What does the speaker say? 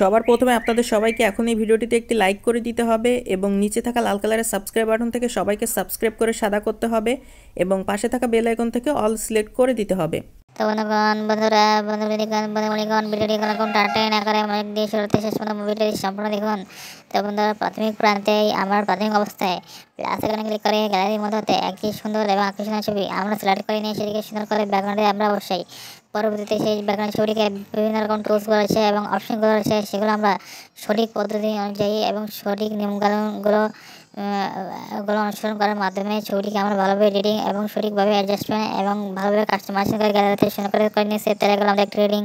সবার প্রথমে আপনাদের সবাইকে এখন এই ভিডিওটিতে একটি লাইক করে দিতে হবে এবং নিচে থাকা লাল কালারের সাবস্ক্রাইব বাটন থেকে সবাইকে সাবস্ক্রাইব করে সাদা করতে হবে এবং পাশে থাকা বেল আইকন থেকে অল সিলেক্ট করে দিতে হবে তো বন্ধুগণ বন্ধুরা বন্ধুবৃন্দিগণ বন্ধুগণ ভিডিওটি কোনো রকম টাটাই না করে মনোযোগ দিয়ে শুরুতে শেষ পর্যন্ত ভিডিওটি সম্পূর্ণ দেখুন তো বন্ধুরা প্রাথমিক প্রান্তে আমার প্রাথমিক অবস্থায় প্লাস এখানে ক্লিক করে গ্যালারির মধ্যে একটি সুন্দর এবং আকর্ষণীয় ছবি আমরা সিলেক্ট করে নিয়ে সেটিকে সুন্দর করে ব্যাকগ্রাউন্ডে আমরা বসাই পরবর্তীতে সেই ব্যাকগ্রাউন্ড ছবিটিকে বিভিন্ন রকম টুলস করা আছে এবং অপশন করা আছে সেগুলো আমরা সঠিক পদ্ধতি অনুযায়ী এবং সঠিক নিয়মকানুনগুলো গুলো অনুসরণ করার মাধ্যমে ছবিটিকে আমরা ভালোভাবে রিডিং এবং সঠিকভাবে অ্যাডজাস্টমেন্ট এবং ভালোভাবে কাস্টমাইজ করে গ্যালারিতে সুন্দর করে নিয়ে সেভ আমরা একটি রিডিং